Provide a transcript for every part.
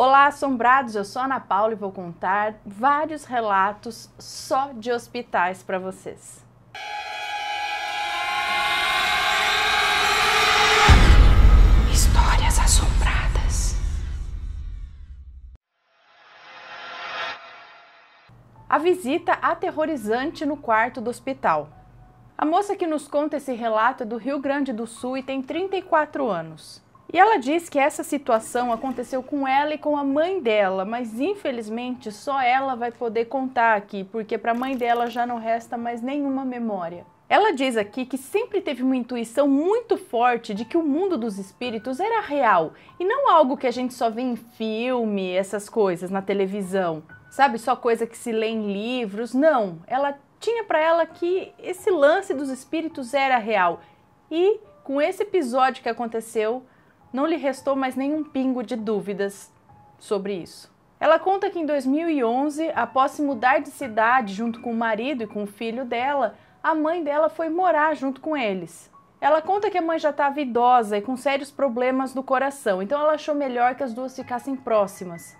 Olá, assombrados! Eu sou Ana Paula e vou contar vários relatos só de hospitais para vocês. Histórias assombradas. A visita aterrorizante no quarto do hospital. A moça que nos conta esse relato é do Rio Grande do Sul e tem 34 anos. E ela diz que essa situação aconteceu com ela e com a mãe dela, mas infelizmente só ela vai poder contar aqui, porque para a mãe dela já não resta mais nenhuma memória. Ela diz aqui que sempre teve uma intuição muito forte de que o mundo dos espíritos era real e não algo que a gente só vê em filme, essas coisas, na televisão. Sabe, só coisa que se lê em livros. Não, ela tinha para ela que esse lance dos espíritos era real. E com esse episódio que aconteceu, não lhe restou mais nenhum pingo de dúvidas sobre isso. Ela conta que em 2011, após se mudar de cidade junto com o marido e com o filho dela, a mãe dela foi morar junto com eles. Ela conta que a mãe já estava idosa e com sérios problemas do coração, então ela achou melhor que as duas ficassem próximas.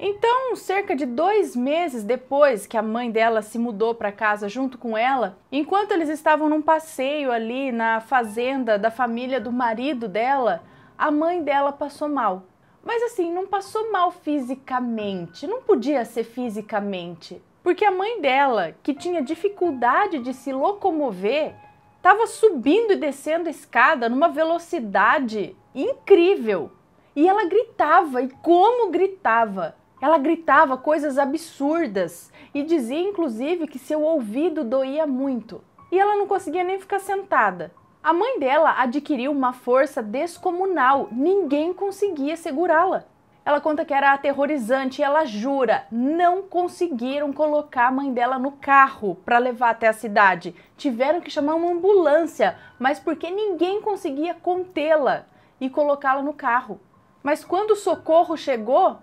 Então, cerca de dois meses depois que a mãe dela se mudou para casa junto com ela, enquanto eles estavam num passeio ali na fazenda da família do marido dela, a mãe dela passou mal. Mas assim, não passou mal fisicamente, não podia ser fisicamente, porque a mãe dela, que tinha dificuldade de se locomover, estava subindo e descendo a escada numa velocidade incrível. E ela gritava, e como gritava! Ela gritava coisas absurdas e dizia inclusive que seu ouvido doía muito. E ela não conseguia nem ficar sentada. A mãe dela adquiriu uma força descomunal, ninguém conseguia segurá-la. Ela conta que era aterrorizante e ela jura: não conseguiram colocar a mãe dela no carro para levar até a cidade. Tiveram que chamar uma ambulância, mas porque ninguém conseguia contê-la e colocá-la no carro. Mas quando o socorro chegou,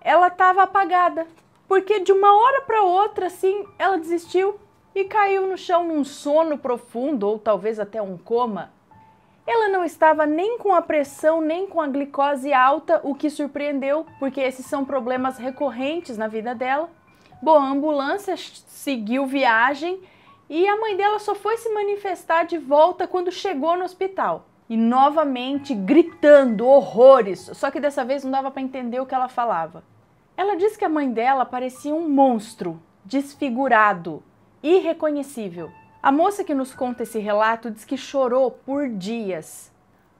ela estava apagada, porque de uma hora para outra, assim, ela desistiu e caiu no chão num sono profundo ou talvez até um coma. Ela não estava nem com a pressão nem com a glicose alta, o que surpreendeu, porque esses são problemas recorrentes na vida dela. Bom, a ambulância seguiu viagem e a mãe dela só foi se manifestar de volta quando chegou no hospital. E novamente gritando horrores, só que dessa vez não dava para entender o que ela falava. Ela disse que a mãe dela parecia um monstro, desfigurado, irreconhecível. A moça que nos conta esse relato diz que chorou por dias,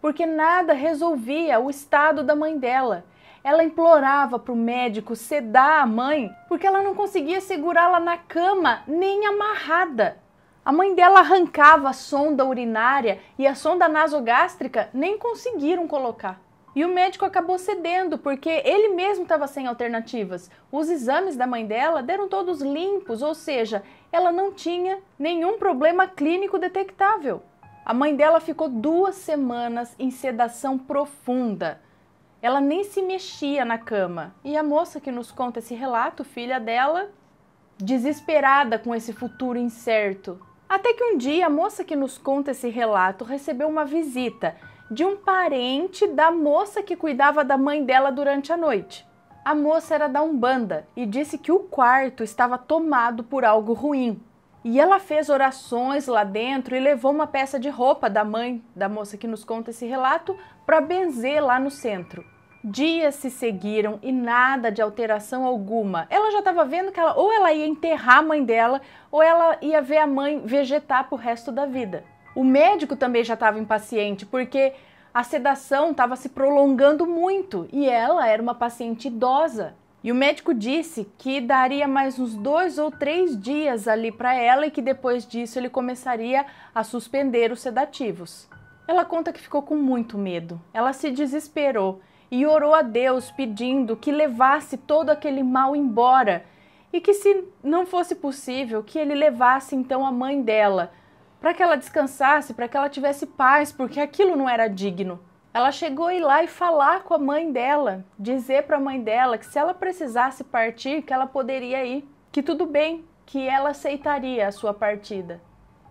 porque nada resolvia o estado da mãe dela. Ela implorava para o médico sedar a mãe, porque ela não conseguia segurá-la na cama nem amarrada. A mãe dela arrancava a sonda urinária e a sonda nasogástrica nem conseguiram colocar. E o médico acabou cedendo, porque ele mesmo estava sem alternativas. Os exames da mãe dela deram todos limpos, ou seja, ela não tinha nenhum problema clínico detectável. A mãe dela ficou duas semanas em sedação profunda. Ela nem se mexia na cama. E a moça que nos conta esse relato, filha dela, desesperada com esse futuro incerto. Até que um dia a moça que nos conta esse relato recebeu uma visita de um parente da moça que cuidava da mãe dela durante a noite. A moça era da Umbanda e disse que o quarto estava tomado por algo ruim. E ela fez orações lá dentro e levou uma peça de roupa da mãe da moça que nos conta esse relato para benzer lá no centro. Dias se seguiram e nada de alteração alguma. Ela já estava vendo que ela, ou ela ia enterrar a mãe dela, ou ela ia ver a mãe vegetar pro resto da vida. O médico também já estava impaciente, porque a sedação estava se prolongando muito e ela era uma paciente idosa. E o médico disse que daria mais uns dois ou três dias ali para ela e que depois disso ele começaria a suspender os sedativos. Ela conta que ficou com muito medo. Ela se desesperou e orou a Deus pedindo que levasse todo aquele mal embora e que, se não fosse possível, que ele levasse então a mãe dela para que ela descansasse, para que ela tivesse paz, porque aquilo não era digno. Ela chegou a ir lá e falar com a mãe dela, dizer para a mãe dela que se ela precisasse partir, que ela poderia ir, que tudo bem, que ela aceitaria a sua partida.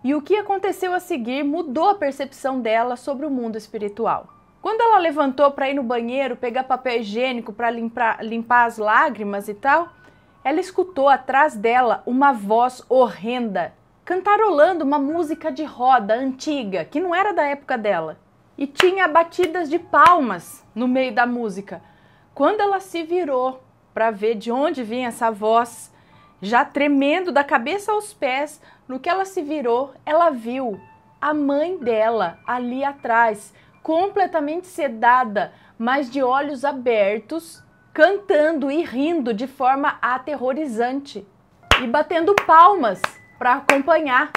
E o que aconteceu a seguir mudou a percepção dela sobre o mundo espiritual. Quando ela levantou para ir no banheiro pegar papel higiênico para limpar, limpar as lágrimas e tal, ela escutou atrás dela uma voz horrenda cantarolando uma música de roda antiga, que não era da época dela, e tinha batidas de palmas no meio da música. Quando ela se virou para ver de onde vinha essa voz, já tremendo da cabeça aos pés, no que ela se virou, ela viu a mãe dela ali atrás, completamente sedada, mas de olhos abertos, cantando e rindo de forma aterrorizante e batendo palmas para acompanhar,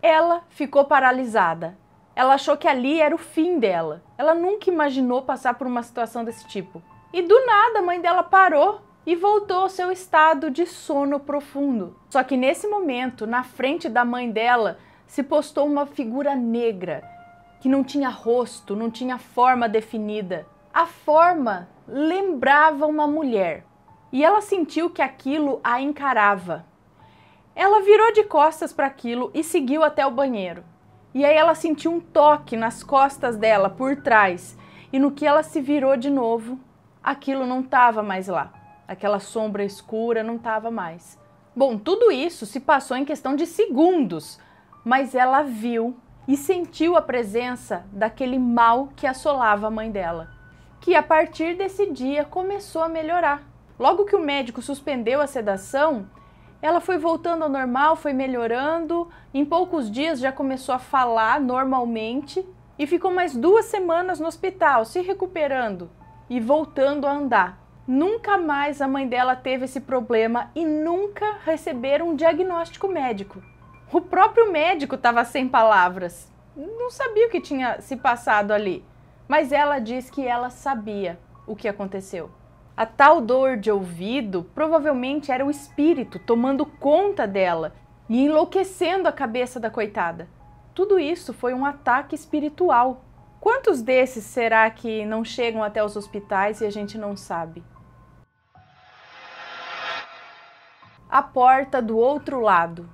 ela ficou paralisada. Ela achou que ali era o fim dela. Ela nunca imaginou passar por uma situação desse tipo. E do nada a mãe dela parou e voltou ao seu estado de sono profundo. Só que nesse momento, na frente da mãe dela, se postou uma figura negra que não tinha rosto, não tinha forma definida. A forma lembrava uma mulher e ela sentiu que aquilo a encarava. Ela virou de costas para aquilo e seguiu até o banheiro. E aí ela sentiu um toque nas costas dela por trás, e no que ela se virou de novo, aquilo não estava mais lá. Aquela sombra escura não estava mais. Bom, tudo isso se passou em questão de segundos, mas ela viu e sentiu a presença daquele mal que assolava a mãe dela, que a partir desse dia começou a melhorar. Logo que o médico suspendeu a sedação, ela foi voltando ao normal, foi melhorando. Em poucos dias já começou a falar normalmente e ficou mais duas semanas no hospital, se recuperando e voltando a andar. Nunca mais a mãe dela teve esse problema e nunca receberam um diagnóstico médico. O próprio médico estava sem palavras, não sabia o que tinha se passado ali, mas ela diz que ela sabia o que aconteceu. A tal dor de ouvido provavelmente era o espírito tomando conta dela e enlouquecendo a cabeça da coitada. Tudo isso foi um ataque espiritual. Quantos desses será que não chegam até os hospitais e a gente não sabe? A porta do outro lado.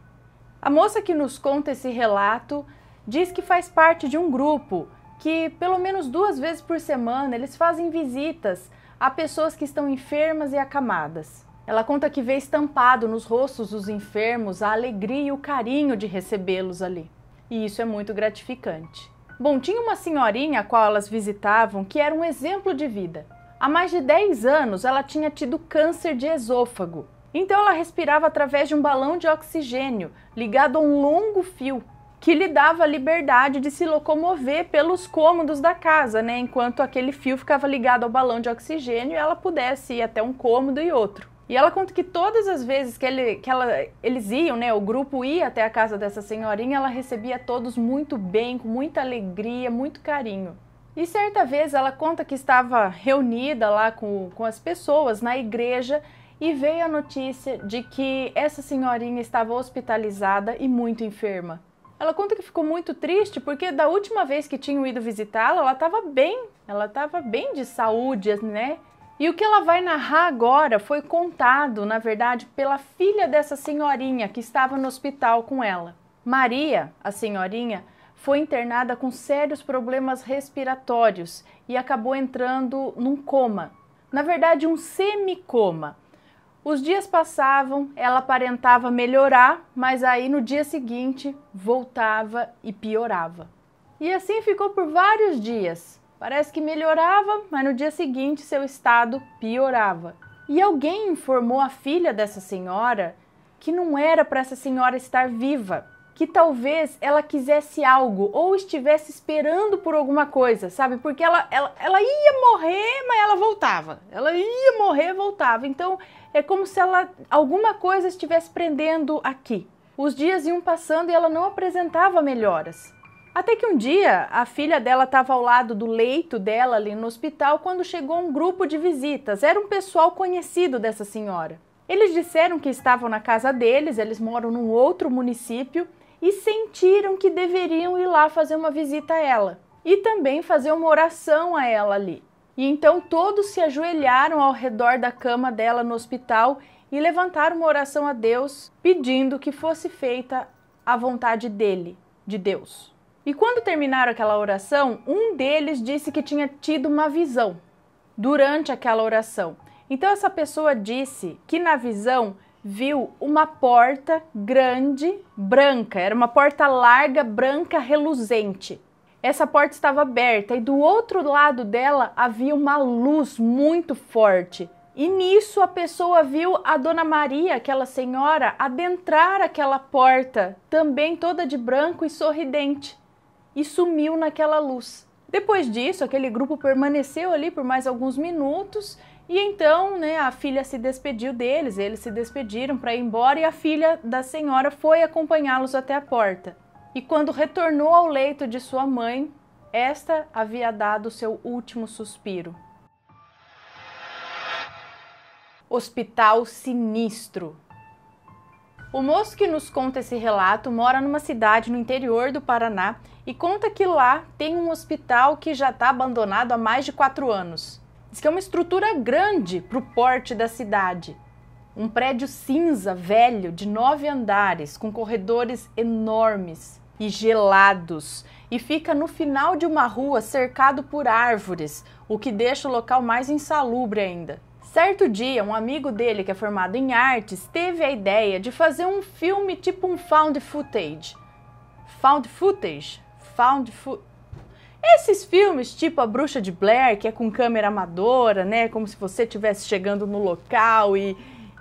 A moça que nos conta esse relato diz que faz parte de um grupo que, pelo menos duas vezes por semana, eles fazem visitas a pessoas que estão enfermas e acamadas. Ela conta que vê estampado nos rostos dos enfermos a alegria e o carinho de recebê-los ali. E isso é muito gratificante. Bom, tinha uma senhorinha a qual elas visitavam que era um exemplo de vida. Há mais de 10 anos ela tinha tido câncer de esôfago. Então ela respirava através de um balão de oxigênio ligado a um longo fio que lhe dava a liberdade de se locomover pelos cômodos da casa, né? Enquanto aquele fio ficava ligado ao balão de oxigênio e ela pudesse ir até um cômodo e outro. E ela conta que todas as vezes que, ele, que ela, eles iam, né, o grupo ia até a casa dessa senhorinha, ela recebia todos muito bem, com muita alegria, muito carinho. E certa vez ela conta que estava reunida lá com, com as pessoas na igreja e veio a notícia de que essa senhorinha estava hospitalizada e muito enferma. Ela conta que ficou muito triste porque da última vez que tinham ido visitá-la, ela estava bem, ela estava bem de saúde, né? E o que ela vai narrar agora foi contado, na verdade, pela filha dessa senhorinha que estava no hospital com ela. Maria, a senhorinha, foi internada com sérios problemas respiratórios e acabou entrando num coma. Na verdade, um semicoma, os dias passavam, ela aparentava melhorar, mas aí no dia seguinte voltava e piorava. E assim ficou por vários dias. Parece que melhorava, mas no dia seguinte seu estado piorava. E alguém informou a filha dessa senhora que não era para essa senhora estar viva, que talvez ela quisesse algo ou estivesse esperando por alguma coisa, sabe? Porque ela, ela, ela ia morrer, mas ela voltava. Ela ia morrer, voltava. Então é como se ela alguma coisa estivesse prendendo aqui. Os dias iam passando e ela não apresentava melhoras. Até que um dia, a filha dela estava ao lado do leito dela ali no hospital quando chegou um grupo de visitas. Era um pessoal conhecido dessa senhora. Eles disseram que estavam na casa deles, eles moram num outro município e sentiram que deveriam ir lá fazer uma visita a ela e também fazer uma oração a ela ali. E então todos se ajoelharam ao redor da cama dela no hospital e levantaram uma oração a Deus, pedindo que fosse feita a vontade dele, de Deus. E quando terminaram aquela oração, um deles disse que tinha tido uma visão durante aquela oração. Então essa pessoa disse que na visão viu uma porta grande, branca, era uma porta larga, branca, reluzente. Essa porta estava aberta e do outro lado dela havia uma luz muito forte. E nisso a pessoa viu a Dona Maria, aquela senhora, adentrar aquela porta, também toda de branco e sorridente, e sumiu naquela luz. Depois disso, aquele grupo permaneceu ali por mais alguns minutos e então né, a filha se despediu deles, eles se despediram para ir embora e a filha da senhora foi acompanhá-los até a porta. E quando retornou ao leito de sua mãe, esta havia dado seu último suspiro. Hospital Sinistro. O moço que nos conta esse relato mora numa cidade no interior do Paraná e conta que lá tem um hospital que já está abandonado há mais de quatro anos. Diz que é uma estrutura grande para o porte da cidade. Um prédio cinza velho de nove andares com corredores enormes e gelados e fica no final de uma rua cercado por árvores, o que deixa o local mais insalubre ainda. Certo dia, um amigo dele que é formado em artes teve a ideia de fazer um filme tipo um found footage. Found footage? Found footage. Esses filmes, tipo A Bruxa de Blair, que é com câmera amadora, né? Como se você estivesse chegando no local e,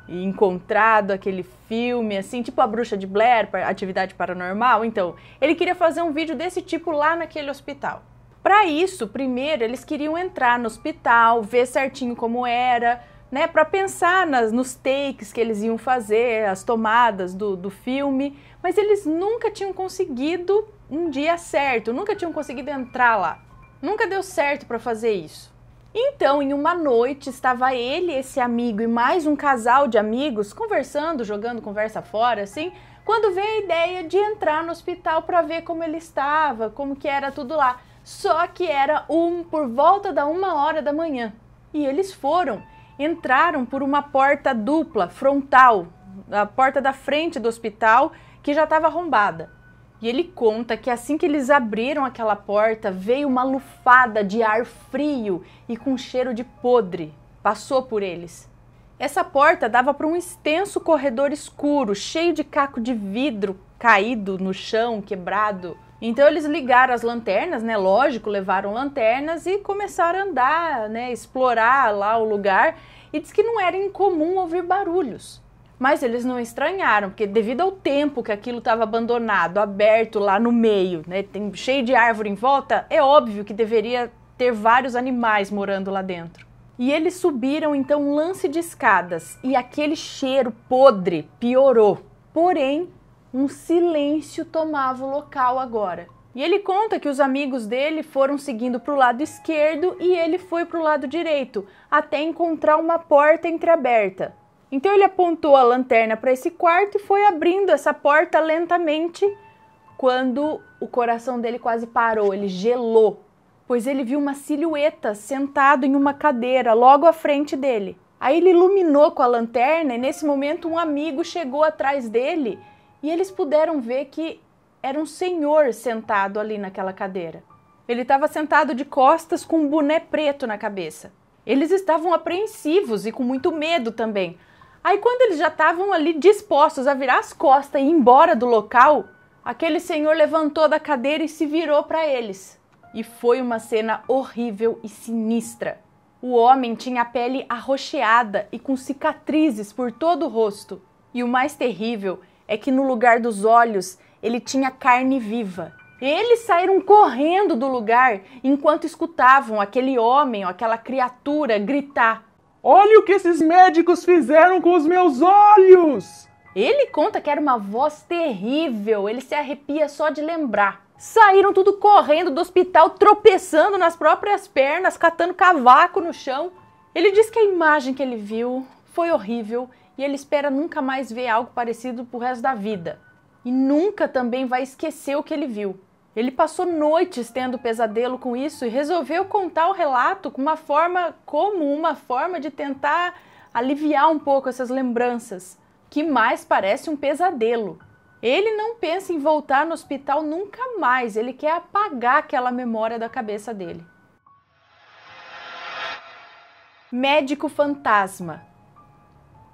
encontrado aquele filme, assim, tipo a Bruxa de Blair, Atividade Paranormal. Então, ele queria fazer um vídeo desse tipo lá naquele hospital. Para isso, primeiro eles queriam entrar no hospital, ver certinho como era, né, para pensar nas, nos takes que eles iam fazer, as tomadas do, do filme, mas eles nunca tinham conseguido um dia certo, nunca tinham conseguido entrar lá. Nunca deu certo para fazer isso. Então, em uma noite, estava ele, esse amigo e mais um casal de amigos conversando, jogando conversa fora, assim, quando veio a ideia de entrar no hospital para ver como ele estava, como que era tudo lá. Só que era um por volta da uma hora da manhã. E eles foram, entraram por uma porta dupla, frontal, a porta da frente do hospital, que já estava arrombada. E ele conta que assim que eles abriram aquela porta, veio uma lufada de ar frio e com cheiro de podre. Passou por eles. Essa porta dava para um extenso corredor escuro, cheio de caco de vidro caído no chão, quebrado. Então eles ligaram as lanternas, né? Lógico, levaram lanternas e começaram a andar, né? Explorar lá o lugar. E diz que não era incomum ouvir barulhos. Mas eles não estranharam, porque devido ao tempo que aquilo estava abandonado, aberto lá no meio, né, tem, cheio de árvore em volta, é óbvio que deveria ter vários animais morando lá dentro. E eles subiram então um lance de escadas e aquele cheiro podre piorou. Porém, um silêncio tomava o local agora. E ele conta que os amigos dele foram seguindo para o lado esquerdo e ele foi para o lado direito, até encontrar uma porta entreaberta. Então ele apontou a lanterna para esse quarto e foi abrindo essa porta lentamente, quando o coração dele quase parou, ele gelou, pois ele viu uma silhueta sentado em uma cadeira logo à frente dele. Aí ele iluminou com a lanterna e nesse momento um amigo chegou atrás dele e eles puderam ver que era um senhor sentado ali naquela cadeira. Ele estava sentado de costas com um boné preto na cabeça. Eles estavam apreensivos e com muito medo também, Aí, quando eles já estavam ali dispostos a virar as costas e ir embora do local, aquele senhor levantou da cadeira e se virou para eles. E foi uma cena horrível e sinistra. O homem tinha a pele arroxeada e com cicatrizes por todo o rosto. E o mais terrível é que no lugar dos olhos ele tinha carne viva. Eles saíram correndo do lugar enquanto escutavam aquele homem, aquela criatura gritar Olha o que esses médicos fizeram com os meus olhos! Ele conta que era uma voz terrível, ele se arrepia só de lembrar. Saíram tudo correndo do hospital, tropeçando nas próprias pernas, catando cavaco no chão. Ele diz que a imagem que ele viu foi horrível e ele espera nunca mais ver algo parecido pro resto da vida. E nunca também vai esquecer o que ele viu. Ele passou noites tendo pesadelo com isso e resolveu contar o relato com uma forma como uma forma de tentar aliviar um pouco essas lembranças, que mais parece um pesadelo. Ele não pensa em voltar no hospital nunca mais, ele quer apagar aquela memória da cabeça dele. Médico fantasma.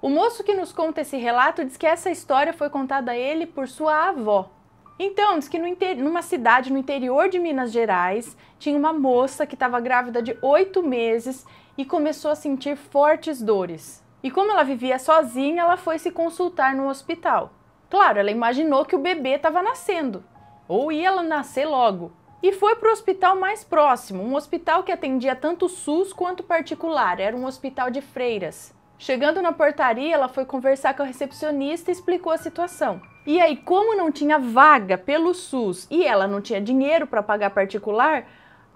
O moço que nos conta esse relato diz que essa história foi contada a ele por sua avó, então, diz que numa cidade no interior de Minas Gerais, tinha uma moça que estava grávida de oito meses e começou a sentir fortes dores. E como ela vivia sozinha, ela foi se consultar no hospital. Claro, ela imaginou que o bebê estava nascendo, ou ia ela nascer logo. E foi para o hospital mais próximo, um hospital que atendia tanto SUS quanto particular, era um hospital de freiras. Chegando na portaria, ela foi conversar com a recepcionista e explicou a situação. E aí, como não tinha vaga pelo SUS e ela não tinha dinheiro para pagar particular,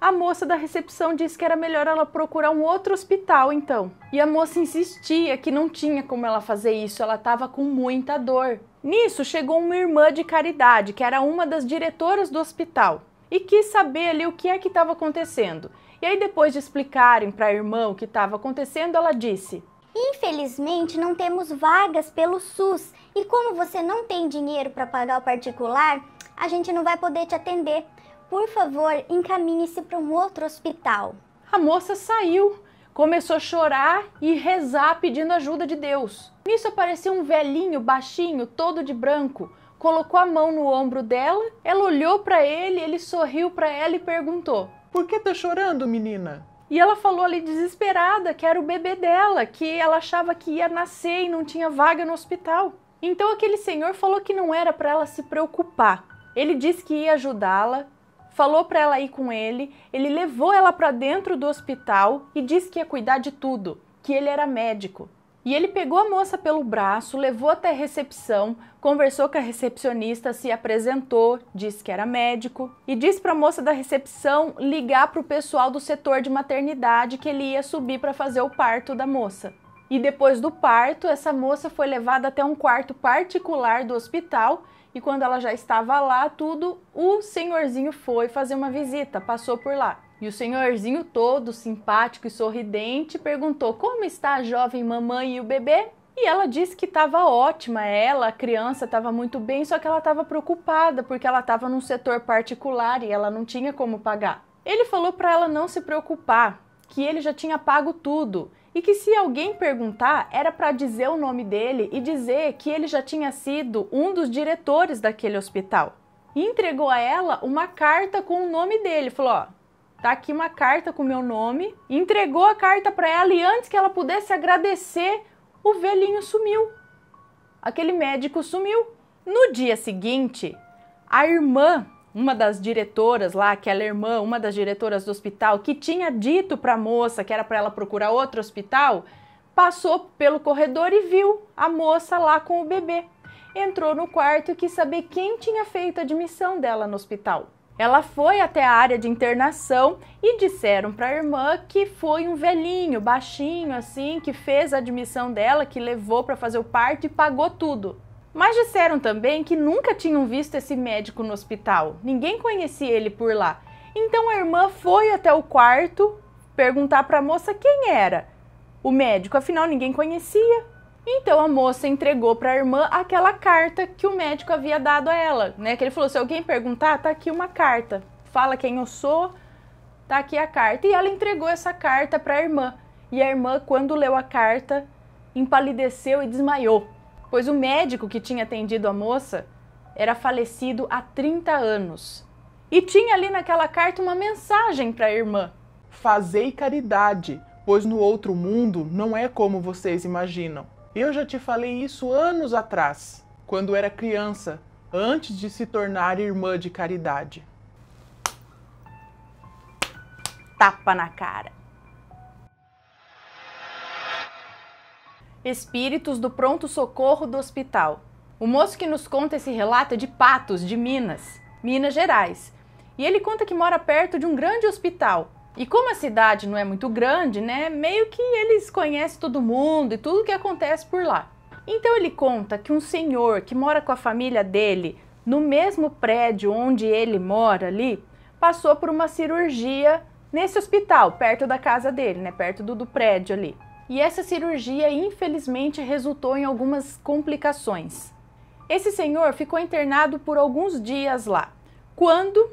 a moça da recepção disse que era melhor ela procurar um outro hospital, então. E a moça insistia que não tinha como ela fazer isso, ela estava com muita dor. Nisso chegou uma irmã de caridade, que era uma das diretoras do hospital, e quis saber ali o que é que estava acontecendo. E aí, depois de explicarem para a irmã o que estava acontecendo, ela disse: Infelizmente, não temos vagas pelo SUS e, como você não tem dinheiro para pagar o particular, a gente não vai poder te atender. Por favor, encaminhe-se para um outro hospital. A moça saiu, começou a chorar e rezar pedindo ajuda de Deus. Nisso apareceu um velhinho baixinho, todo de branco, colocou a mão no ombro dela, ela olhou para ele, ele sorriu para ela e perguntou: Por que tá chorando, menina? E ela falou ali desesperada que era o bebê dela, que ela achava que ia nascer e não tinha vaga no hospital. Então aquele senhor falou que não era para ela se preocupar. Ele disse que ia ajudá-la, falou para ela ir com ele, ele levou ela para dentro do hospital e disse que ia cuidar de tudo, que ele era médico. E ele pegou a moça pelo braço, levou até a recepção, conversou com a recepcionista, se apresentou, disse que era médico e disse para a moça da recepção ligar para o pessoal do setor de maternidade que ele ia subir para fazer o parto da moça. E depois do parto, essa moça foi levada até um quarto particular do hospital e quando ela já estava lá, tudo, o senhorzinho foi fazer uma visita, passou por lá. E o senhorzinho todo simpático e sorridente perguntou como está a jovem mamãe e o bebê. E ela disse que estava ótima, ela, a criança, estava muito bem, só que ela estava preocupada porque ela estava num setor particular e ela não tinha como pagar. Ele falou para ela não se preocupar, que ele já tinha pago tudo e que se alguém perguntar, era para dizer o nome dele e dizer que ele já tinha sido um dos diretores daquele hospital. E entregou a ela uma carta com o nome dele, falou: ó, tá aqui uma carta com meu nome, entregou a carta para ela e antes que ela pudesse agradecer, o velhinho sumiu. Aquele médico sumiu. No dia seguinte, a irmã, uma das diretoras lá, aquela irmã, uma das diretoras do hospital que tinha dito para a moça que era para ela procurar outro hospital, passou pelo corredor e viu a moça lá com o bebê. Entrou no quarto e quis saber quem tinha feito a admissão dela no hospital. Ela foi até a área de internação e disseram para a irmã que foi um velhinho, baixinho assim, que fez a admissão dela, que levou para fazer o parto e pagou tudo. Mas disseram também que nunca tinham visto esse médico no hospital. Ninguém conhecia ele por lá. Então a irmã foi até o quarto perguntar para a moça quem era o médico, afinal ninguém conhecia. Então a moça entregou para a irmã aquela carta que o médico havia dado a ela, né? Que ele falou: se alguém perguntar, tá aqui uma carta. Fala quem eu sou, tá aqui a carta. E ela entregou essa carta para a irmã. E a irmã, quando leu a carta, empalideceu e desmaiou, pois o médico que tinha atendido a moça era falecido há 30 anos. E tinha ali naquela carta uma mensagem para a irmã: Fazei caridade, pois no outro mundo não é como vocês imaginam. Eu já te falei isso anos atrás, quando era criança, antes de se tornar irmã de caridade. Tapa na cara. Espíritos do pronto-socorro do hospital. O moço que nos conta esse relato é de Patos, de Minas, Minas Gerais. E ele conta que mora perto de um grande hospital e como a cidade não é muito grande, né, meio que eles conhecem todo mundo e tudo que acontece por lá. Então ele conta que um senhor que mora com a família dele no mesmo prédio onde ele mora ali, passou por uma cirurgia nesse hospital, perto da casa dele, né, perto do, do prédio ali. E essa cirurgia, infelizmente, resultou em algumas complicações. Esse senhor ficou internado por alguns dias lá, quando,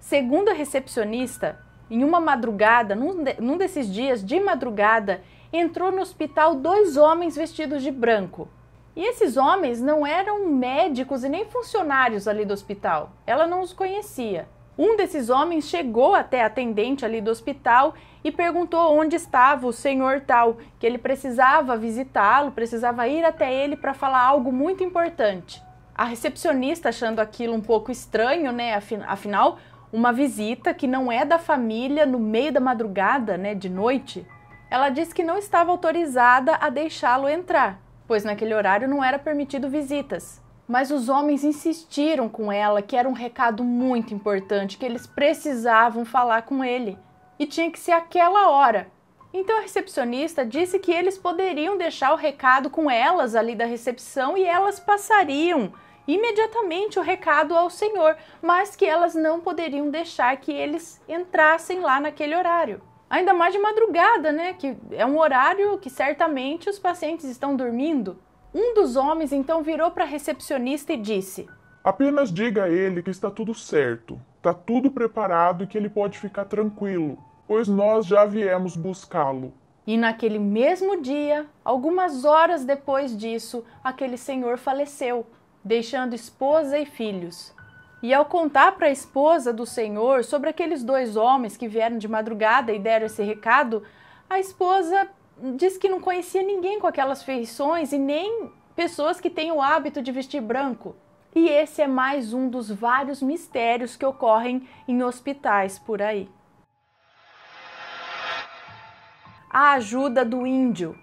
segundo a recepcionista, em uma madrugada, num, de, num desses dias de madrugada, entrou no hospital dois homens vestidos de branco. E esses homens não eram médicos e nem funcionários ali do hospital. Ela não os conhecia. Um desses homens chegou até a atendente ali do hospital e perguntou onde estava o senhor tal, que ele precisava visitá-lo, precisava ir até ele para falar algo muito importante. A recepcionista, achando aquilo um pouco estranho, né? Afinal, uma visita que não é da família no meio da madrugada, né, de noite, ela disse que não estava autorizada a deixá-lo entrar, pois naquele horário não era permitido visitas. Mas os homens insistiram com ela que era um recado muito importante, que eles precisavam falar com ele e tinha que ser aquela hora. Então a recepcionista disse que eles poderiam deixar o recado com elas ali da recepção e elas passariam imediatamente o recado ao Senhor, mas que elas não poderiam deixar que eles entrassem lá naquele horário. Ainda mais de madrugada, né? Que é um horário que certamente os pacientes estão dormindo. Um dos homens então virou para a recepcionista e disse: Apenas diga a ele que está tudo certo, está tudo preparado e que ele pode ficar tranquilo, pois nós já viemos buscá-lo. E naquele mesmo dia, algumas horas depois disso, aquele senhor faleceu deixando esposa e filhos. E ao contar para a esposa do Senhor sobre aqueles dois homens que vieram de madrugada e deram esse recado, a esposa diz que não conhecia ninguém com aquelas feições e nem pessoas que têm o hábito de vestir branco. E esse é mais um dos vários mistérios que ocorrem em hospitais por aí. A ajuda do índio.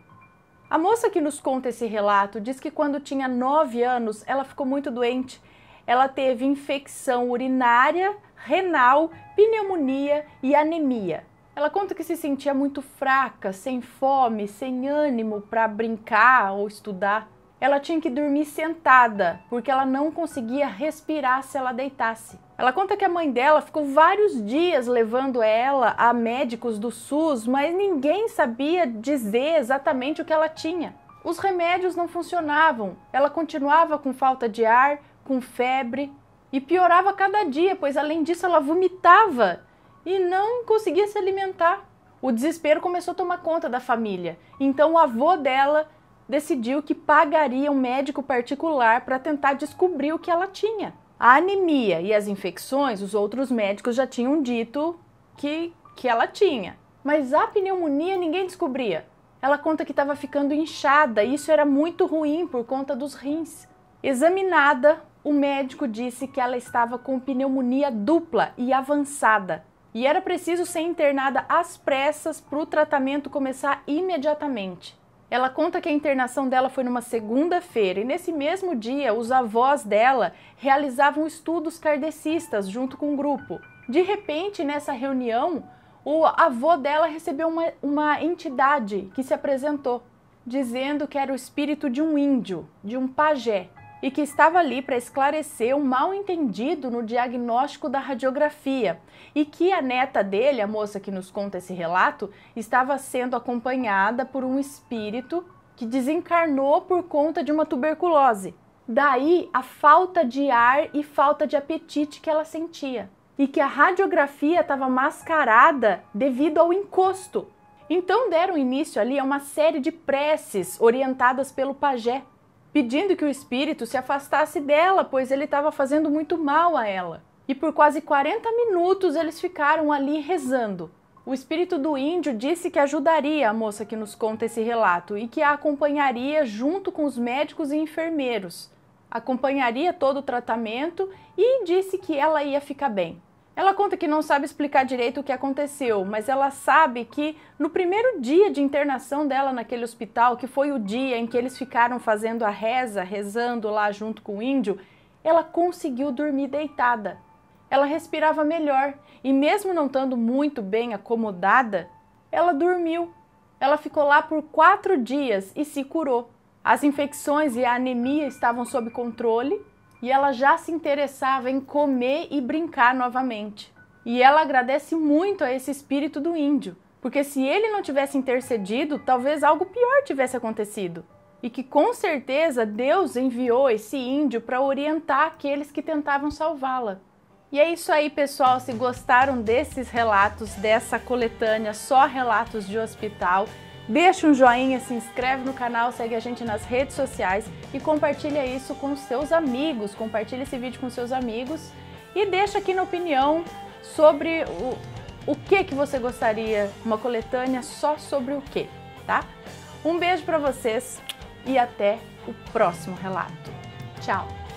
A moça que nos conta esse relato diz que quando tinha 9 anos ela ficou muito doente. Ela teve infecção urinária, renal, pneumonia e anemia. Ela conta que se sentia muito fraca, sem fome, sem ânimo para brincar ou estudar. Ela tinha que dormir sentada porque ela não conseguia respirar se ela deitasse. Ela conta que a mãe dela ficou vários dias levando ela a médicos do SUS, mas ninguém sabia dizer exatamente o que ela tinha. Os remédios não funcionavam, ela continuava com falta de ar, com febre e piorava cada dia, pois além disso ela vomitava e não conseguia se alimentar. O desespero começou a tomar conta da família, então o avô dela decidiu que pagaria um médico particular para tentar descobrir o que ela tinha. A anemia e as infecções, os outros médicos já tinham dito que, que ela tinha. Mas a pneumonia ninguém descobria. Ela conta que estava ficando inchada e isso era muito ruim por conta dos rins. Examinada, o médico disse que ela estava com pneumonia dupla e avançada e era preciso ser internada às pressas para o tratamento começar imediatamente. Ela conta que a internação dela foi numa segunda-feira e nesse mesmo dia os avós dela realizavam estudos cardecistas junto com o um grupo. De repente, nessa reunião, o avô dela recebeu uma, uma entidade que se apresentou, dizendo que era o espírito de um índio, de um pajé, e que estava ali para esclarecer um mal entendido no diagnóstico da radiografia e que a neta dele, a moça que nos conta esse relato, estava sendo acompanhada por um espírito que desencarnou por conta de uma tuberculose. Daí a falta de ar e falta de apetite que ela sentia e que a radiografia estava mascarada devido ao encosto. Então deram início ali a uma série de preces orientadas pelo pajé pedindo que o espírito se afastasse dela, pois ele estava fazendo muito mal a ela. E por quase 40 minutos eles ficaram ali rezando. O espírito do índio disse que ajudaria a moça que nos conta esse relato e que a acompanharia junto com os médicos e enfermeiros. Acompanharia todo o tratamento e disse que ela ia ficar bem. Ela conta que não sabe explicar direito o que aconteceu, mas ela sabe que no primeiro dia de internação dela naquele hospital, que foi o dia em que eles ficaram fazendo a reza, rezando lá junto com o índio, ela conseguiu dormir deitada. Ela respirava melhor e, mesmo não estando muito bem acomodada, ela dormiu. Ela ficou lá por quatro dias e se curou. As infecções e a anemia estavam sob controle e ela já se interessava em comer e brincar novamente. E ela agradece muito a esse espírito do índio, porque se ele não tivesse intercedido, talvez algo pior tivesse acontecido. E que com certeza Deus enviou esse índio para orientar aqueles que tentavam salvá-la. E é isso aí, pessoal. Se gostaram desses relatos, dessa coletânea só relatos de hospital, Deixa um joinha, se inscreve no canal, segue a gente nas redes sociais e compartilha isso com seus amigos. Compartilha esse vídeo com seus amigos e deixa aqui na opinião sobre o, o que, que você gostaria, uma coletânea só sobre o que, tá? Um beijo para vocês e até o próximo relato. Tchau!